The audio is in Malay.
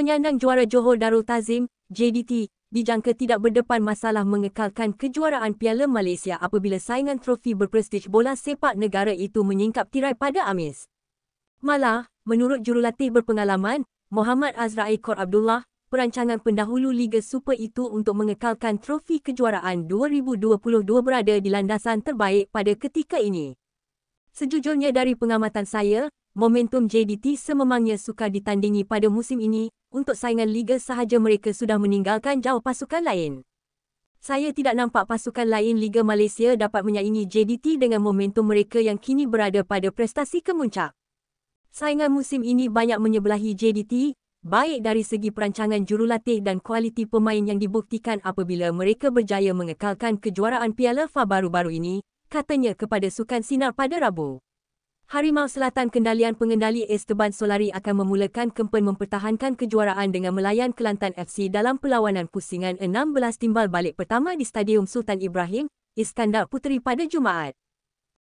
Penyandang juara Johor Darul Tazim, JDT, dijangka tidak berdepan masalah mengekalkan kejuaraan Piala Malaysia apabila saingan trofi berprestij bola sepak negara itu menyingkap tirai pada Amis. Malah, menurut jurulatih berpengalaman, Muhammad Azra'i Kor Abdullah, perancangan pendahulu Liga Super itu untuk mengekalkan trofi kejuaraan 2022 berada di landasan terbaik pada ketika ini. Sejujurnya dari pengamatan saya, momentum JDT sememangnya sukar ditandingi pada musim ini untuk saingan Liga sahaja mereka sudah meninggalkan jauh pasukan lain. Saya tidak nampak pasukan lain Liga Malaysia dapat menyaingi JDT dengan momentum mereka yang kini berada pada prestasi kemuncak. Saingan musim ini banyak menyebelahi JDT, baik dari segi perancangan jurulatih dan kualiti pemain yang dibuktikan apabila mereka berjaya mengekalkan kejuaraan Piala FA baru-baru ini, katanya kepada Sukan Sinar pada Rabu. Harimau Selatan Kendalian Pengendali Esteban Solari akan memulakan kempen mempertahankan kejuaraan dengan melayan Kelantan FC dalam perlawanan pusingan 16 timbal balik pertama di Stadium Sultan Ibrahim, Iskandar Puteri pada Jumaat.